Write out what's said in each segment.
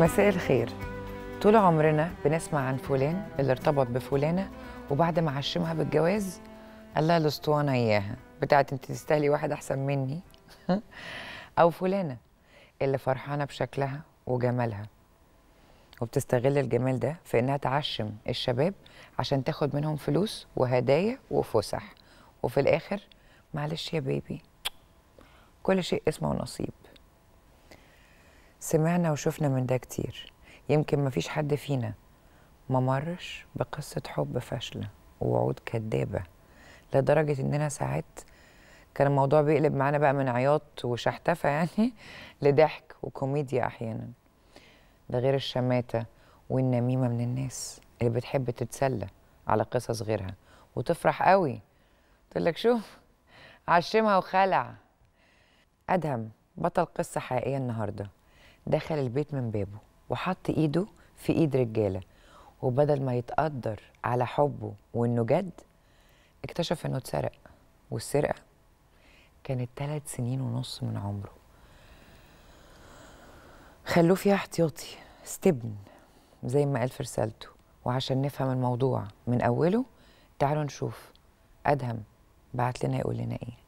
مساء الخير طول عمرنا بنسمع عن فلان اللي ارتبط بفلانة وبعد ما عشمها بالجواز قال لها الاسطوانة إياها بتاعت انت تستاهلي واحد أحسن مني أو فلانة اللي فرحانة بشكلها وجمالها وبتستغل الجمال ده في إنها تعشم الشباب عشان تاخد منهم فلوس وهدايا وفسح وفي الآخر معلش يا بيبي كل شيء اسمه نصيب سمعنا وشفنا من ده كتير يمكن مفيش حد فينا ما مرش بقصة حب فاشلة ووعود كدابة لدرجة إننا ساعات كان الموضوع بيقلب معانا بقى من عياط وشحتفة يعني لضحك وكوميديا أحيانا ده غير الشماتة والنميمة من الناس اللي بتحب تتسلى على قصص غيرها وتفرح قوي تقول لك شوف عشمها وخلع أدهم بطل قصة حقيقية النهارده دخل البيت من بابه وحط ايده في ايد رجاله وبدل ما يتقدر على حبه وانه جد اكتشف انه اتسرق والسرقه كانت ثلاث سنين ونص من عمره خلوه فيها احتياطي استبن زي ما قال في رسالته وعشان نفهم الموضوع من اوله تعالوا نشوف ادهم بعت لنا يقول لنا ايه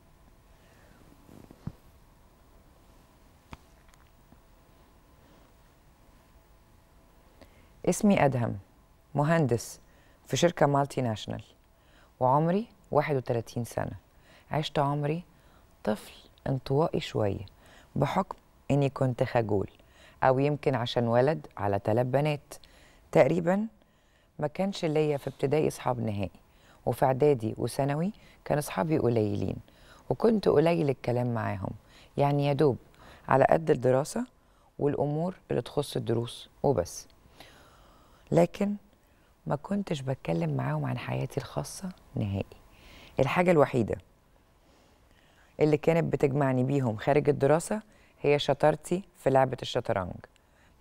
اسمي أدهم مهندس في شركة مالتي ناشونال وعمري 31 سنة عشت عمري طفل انطوائي شوية بحكم إني كنت خجول أو يمكن عشان ولد على تلات بنات تقريبا ما كانش ليا في ابتدائي أصحاب نهائي وفي إعدادي وثانوي كان أصحابي قليلين وكنت قليل الكلام معاهم يعني يا دوب على قد الدراسة والأمور اللي تخص الدروس وبس لكن ما كنتش بتكلم معاهم عن حياتي الخاصة نهائي الحاجة الوحيدة اللي كانت بتجمعني بيهم خارج الدراسة هي شطارتي في لعبة الشطرنج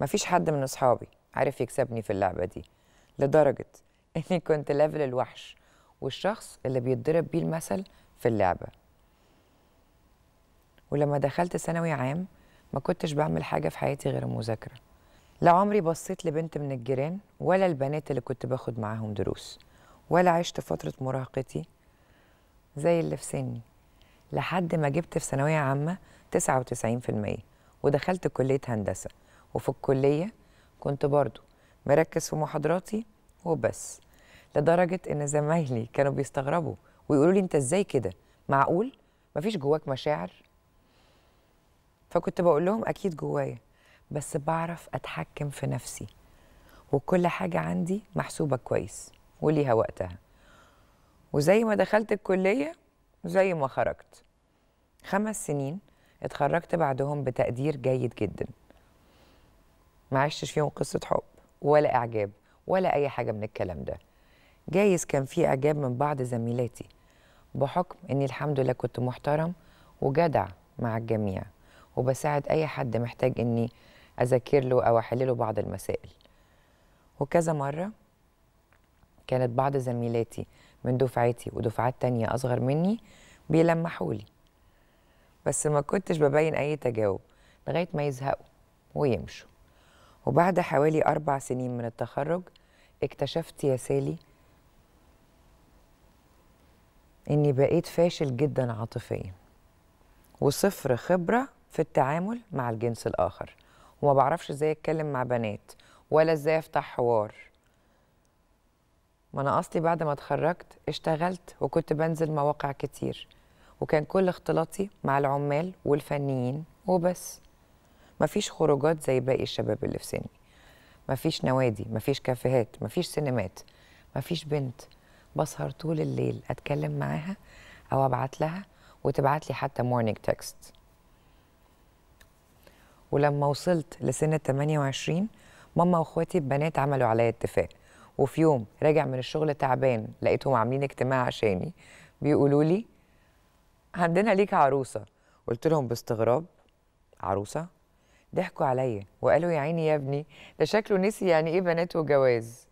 مفيش حد من أصحابي عارف يكسبني في اللعبة دي لدرجة إني كنت ليفل الوحش والشخص اللي بيتضرب بيه المثل في اللعبة ولما دخلت ثانوي عام ما كنتش بعمل حاجة في حياتي غير المذاكرة لا عمري بصيت لبنت من الجيران ولا البنات اللي كنت باخد معاهم دروس ولا عشت فترة مراهقتي زي اللي في سني لحد ما جبت في ثانوية عامة 99% ودخلت كلية هندسة وفي الكلية كنت برضو مركز في محاضراتي وبس لدرجة إن زمايلي كانوا بيستغربوا ويقولوا لي أنت إزاي كده معقول مفيش جواك مشاعر فكنت بقول لهم أكيد جوايا بس بعرف أتحكم في نفسي وكل حاجة عندي محسوبة كويس وليها وقتها وزي ما دخلت الكلية زي ما خرجت خمس سنين اتخرجت بعدهم بتقدير جيد جدا ما عشتش فيهم قصة حب ولا إعجاب ولا أي حاجة من الكلام ده جايز كان في إعجاب من بعض زميلاتي بحكم إني الحمد لله كنت محترم وجدع مع الجميع وبساعد أي حد محتاج إني اذاكر له او احل له بعض المسائل وكذا مره كانت بعض زميلاتي من دفعتي ودفعات تانية اصغر مني بيلمحوا لي بس ما كنتش ببين اي تجاوب لغايه ما يزهقوا ويمشوا وبعد حوالي اربع سنين من التخرج اكتشفت يا سالي اني بقيت فاشل جدا عاطفيا وصفر خبره في التعامل مع الجنس الاخر وما بعرفش ازاي اتكلم مع بنات ولا ازاي افتح حوار ما انا اصلي بعد ما اتخرجت اشتغلت وكنت بنزل مواقع كتير وكان كل اختلاطي مع العمال والفنيين وبس مفيش خروجات زي باقي الشباب اللي في سني مفيش نوادي مفيش كافيهات مفيش سينمات مفيش بنت بسهر طول الليل اتكلم معاها او ابعت لها وتبعت لي حتى مورنينج تكست ولما وصلت لسن ال 28 ماما واخواتي البنات عملوا عليا اتفاق وفي يوم راجع من الشغل تعبان لقيتهم عاملين اجتماع عشاني بيقولوا لي عندنا ليك عروسه قلت لهم باستغراب عروسه ضحكوا عليا وقالوا يا عيني يا ابني ده شكله نسي يعني ايه بنات وجواز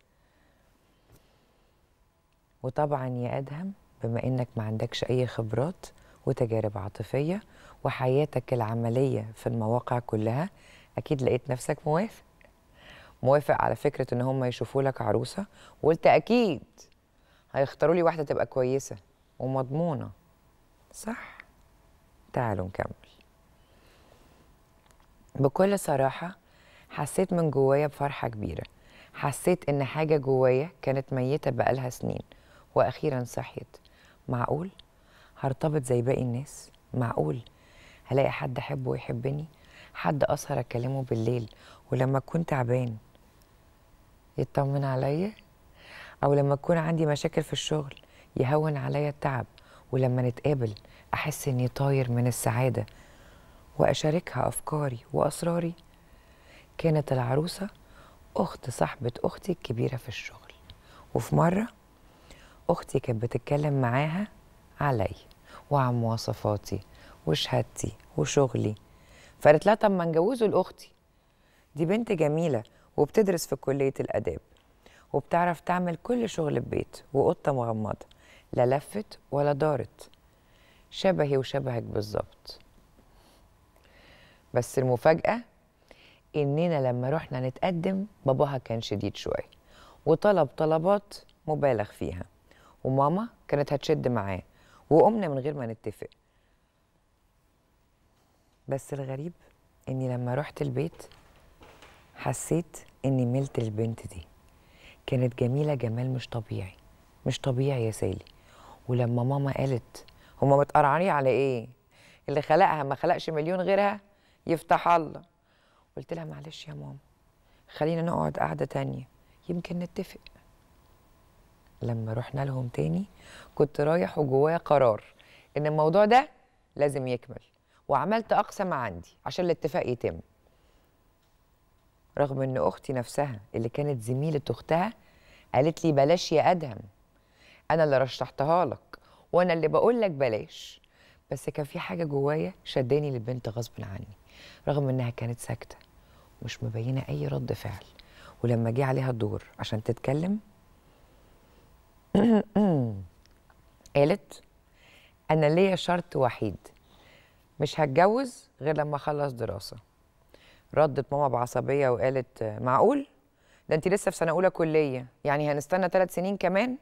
وطبعا يا ادهم بما انك ما عندكش اي خبرات وتجارب عاطفيه وحياتك العملية في المواقع كلها أكيد لقيت نفسك موافق موافق على فكرة إن هم يشوفوا لك عروسة وقلت أكيد هيختاروا لي واحدة تبقى كويسة ومضمونة صح؟ تعالوا نكمل بكل صراحة حسيت من جوايا بفرحة كبيرة حسيت إن حاجة جوايا كانت ميتة بقالها سنين وأخيرا صحيت معقول؟ هرتبط زي باقي الناس؟ معقول؟ هلاقي حد احبه ويحبني حد اسهر اكلمه بالليل ولما اكون تعبان يطمن عليا او لما اكون عندي مشاكل في الشغل يهون عليا التعب ولما نتقابل احس اني طاير من السعاده واشاركها افكاري واسراري كانت العروسه اخت صاحبه اختي الكبيره في الشغل وفي مره اختي كانت بتتكلم معاها علي وعن مواصفاتي وشهادتي وشغلي فقالت لها طب ما نجوزه لاختي دي بنت جميله وبتدرس في كليه الاداب وبتعرف تعمل كل شغل البيت وقطه مغمضه لا لفت ولا دارت شبهي وشبهك بالظبط بس المفاجاه اننا لما رحنا نتقدم باباها كان شديد شويه وطلب طلبات مبالغ فيها وماما كانت هتشد معاه وقمنا من غير ما نتفق بس الغريب اني لما رحت البيت حسيت اني ملت البنت دي كانت جميله جمال مش طبيعي مش طبيعي يا سالي ولما ماما قالت هما متقرعاني على ايه اللي خلقها ما خلقش مليون غيرها يفتح الله قلت لها معلش يا ماما خلينا نقعد قعده تانية يمكن نتفق لما رحنا لهم تاني كنت رايح وجوايا قرار ان الموضوع ده لازم يكمل وعملت اقصى ما عندي عشان الاتفاق يتم رغم ان اختي نفسها اللي كانت زميله اختها قالت لي بلاش يا ادهم انا اللي رشحتها لك وانا اللي بقول لك بلاش بس كان في حاجه جوايا شداني للبنت غصب عني رغم انها كانت ساكته ومش مبينه اي رد فعل ولما جه عليها الدور عشان تتكلم قالت انا ليا شرط وحيد مش هتجوز غير لما اخلص دراسه ردت ماما بعصبيه وقالت معقول ده انت لسه في سنه اولى كليه يعني هنستنى ثلاث سنين كمان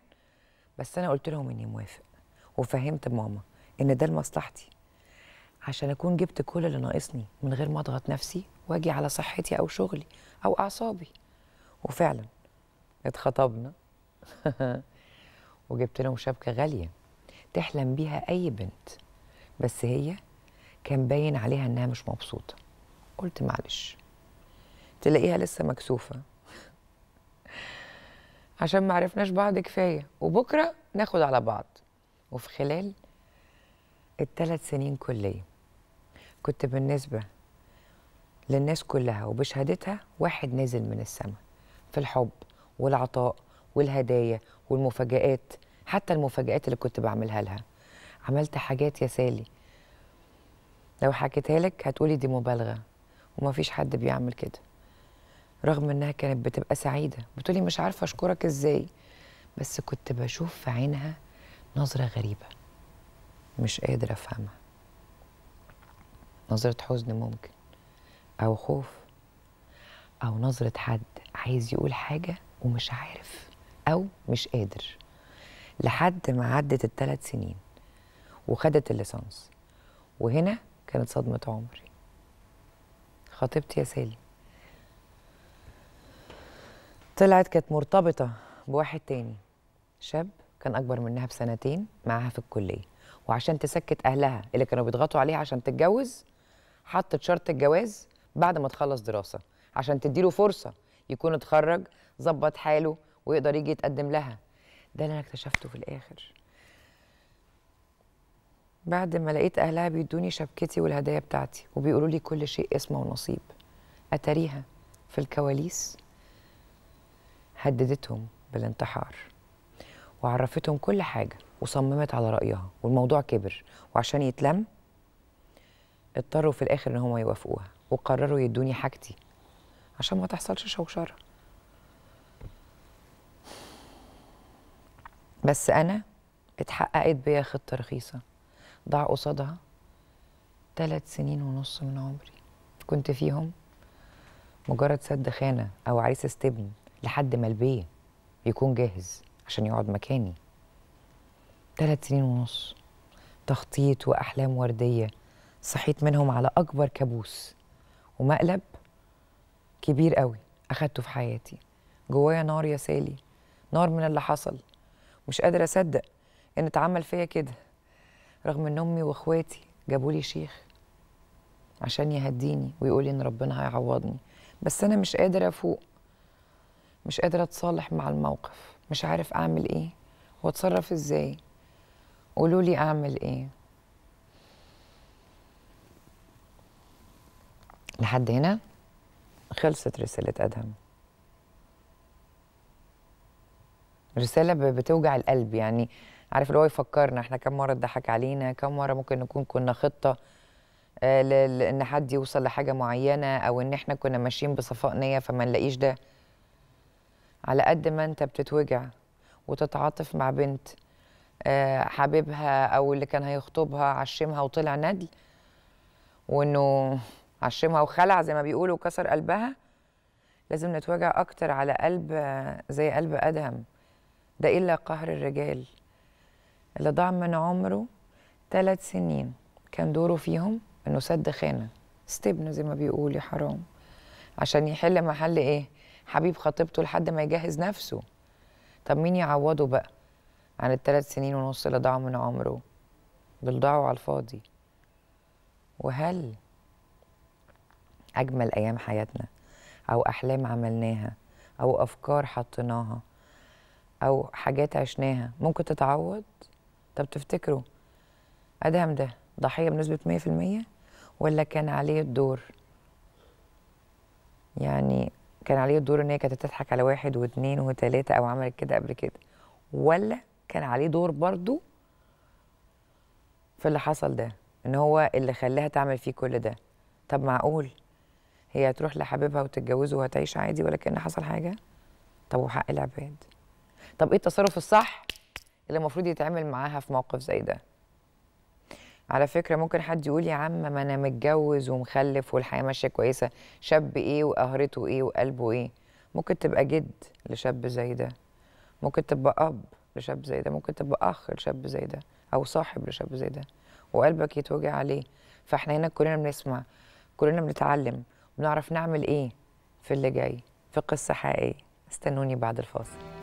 بس انا قلت لهم اني موافق وفهمت ماما ان ده لمصلحتي عشان اكون جبت كل اللي ناقصني من غير ما اضغط نفسي واجي على صحتي او شغلي او اعصابي وفعلا اتخطبنا وجبت لهم شبكه غاليه تحلم بيها اي بنت بس هي كان باين عليها انها مش مبسوطه قلت معلش تلاقيها لسه مكسوفه عشان ما عرفناش بعض كفايه وبكره ناخد على بعض وفي خلال الثلاث سنين كليه كنت بالنسبه للناس كلها وبشهادتها واحد نازل من السماء في الحب والعطاء والهدايا والمفاجآت حتى المفاجآت اللي كنت بعملها لها عملت حاجات يا سالي لو حكيتها لك هتقولي دي مبالغه ومفيش حد بيعمل كده رغم انها كانت بتبقى سعيده بتقولي مش عارفه اشكرك ازاي بس كنت بشوف في عينها نظره غريبه مش قادره افهمها نظره حزن ممكن او خوف او نظره حد عايز يقول حاجه ومش عارف او مش قادر لحد ما عدت الثلاث سنين وخدت الليسانس وهنا كانت صدمة عمري خطيبتي يا سالي طلعت كانت مرتبطة بواحد تاني شاب كان أكبر منها بسنتين معاها في الكلية وعشان تسكت أهلها اللي كانوا بيضغطوا عليها عشان تتجوز حطت شرط الجواز بعد ما تخلص دراسة عشان تديله فرصة يكون اتخرج ظبط حاله ويقدر يجي يتقدم لها ده اللي أنا اكتشفته في الآخر بعد ما لقيت أهلها بيدوني شبكتي والهدايا بتاعتي وبيقولوا لي كل شيء اسمه ونصيب أتاريها في الكواليس هددتهم بالانتحار وعرفتهم كل حاجة وصممت على رأيها والموضوع كبر وعشان يتلم اضطروا في الآخر إن هم يوافقوها وقرروا يدوني حاجتي عشان ما تحصلش شوشرة بس أنا اتحققت بيا خطة رخيصة ضاع قصادها ثلاث سنين ونص من عمري كنت فيهم مجرد سد خانه او عريس ستبن لحد ما البيه يكون جاهز عشان يقعد مكاني ثلاث سنين ونص تخطيط واحلام ورديه صحيت منهم على اكبر كابوس ومقلب كبير قوي اخدته في حياتي جوايا نار يا سالي نار من اللي حصل مش قادره اصدق ان اتعمل فيا كده رغم ان امي واخواتي جابوا لي شيخ عشان يهديني ويقول لي ان ربنا هيعوضني بس انا مش قادر افوق مش قادر اتصالح مع الموقف مش عارف اعمل ايه واتصرف ازاي قولوا لي اعمل ايه لحد هنا خلصت رساله ادهم رساله بتوجع القلب يعني عارف اللي هو يفكرنا احنا كم مره اتضحك علينا كم مره ممكن نكون كنا خطه آه، ان حد يوصل لحاجه معينه او ان احنا كنا ماشيين بصفاء نيه فما نلاقيش ده على قد ما انت بتتوجع وتتعاطف مع بنت آه، حبيبها او اللي كان هيخطبها عشمها وطلع ندل وانه عشمها وخلع زي ما بيقولوا وكسر قلبها لازم نتوجع اكتر على قلب آه، زي قلب ادهم ده الا قهر الرجال اللي ضاع من عمره ثلاث سنين كان دوره فيهم انه سد خانه استبنه زي ما بيقول يا حرام عشان يحل محل ايه حبيب خطيبته لحد ما يجهز نفسه طب مين يعوضه بقى عن الثلاث سنين ونص اللي ضاعوا من عمره دول ضاعوا على الفاضي وهل اجمل ايام حياتنا او احلام عملناها او افكار حطيناها او حاجات عشناها ممكن تتعوض طب تفتكروا ادهم ده ضحيه بنسبه 100% ولا كان عليه الدور يعني كان عليه الدور ان هي كانت تضحك على واحد واثنين وثلاثه او عملت كده قبل كده ولا كان عليه دور برضو في اللي حصل ده ان هو اللي خلاها تعمل فيه كل ده طب معقول هي هتروح لحبيبها وتتجوزه وهتعيش عادي ولا كان حصل حاجه طب وحق العباد طب ايه التصرف الصح اللي المفروض يتعمل معاها في موقف زي ده على فكرة ممكن حد يقول يا عم ما أنا متجوز ومخلف والحياة ماشية كويسة شاب إيه وقهرته إيه وقلبه إيه ممكن تبقى جد لشاب زي ده ممكن تبقى أب لشاب زي ده ممكن تبقى أخ لشاب زي ده أو صاحب لشاب زي ده وقلبك يتوجع عليه فإحنا هنا كلنا بنسمع كلنا بنتعلم بنعرف نعمل إيه في اللي جاي في قصة حقيقية استنوني بعد الفاصل